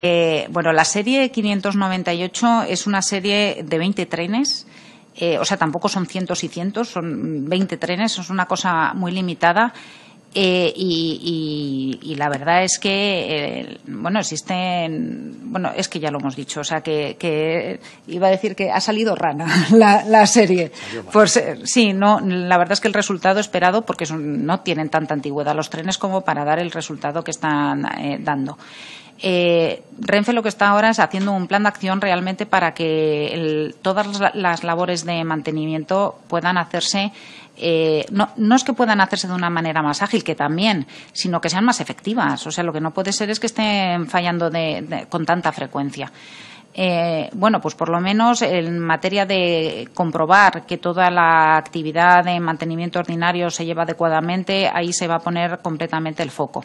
Eh, bueno, la serie 598 es una serie de 20 trenes. Eh, o sea, tampoco son cientos y cientos, son 20 trenes, es una cosa muy limitada. Eh, y, la verdad es que, bueno, existen, bueno, es que ya lo hemos dicho, o sea, que, iba a decir que ha salido rana la, serie. sí, no, la verdad es que el resultado esperado, porque no tienen tanta antigüedad los trenes como para dar el resultado que están dando. Eh, Renfe lo que está ahora es haciendo un plan de acción realmente para que todas las labores de mantenimiento puedan hacerse, eh, no, es que puedan hacerse de una manera más ágil, que también, sino que sean más efectivas. O sea, lo que no puede ser es que estén fallando con tanta frecuencia. Eh, bueno, pues por lo menos en materia de comprobar que toda la actividad de mantenimiento ordinario se lleva adecuadamente, ahí se va a poner completamente el foco.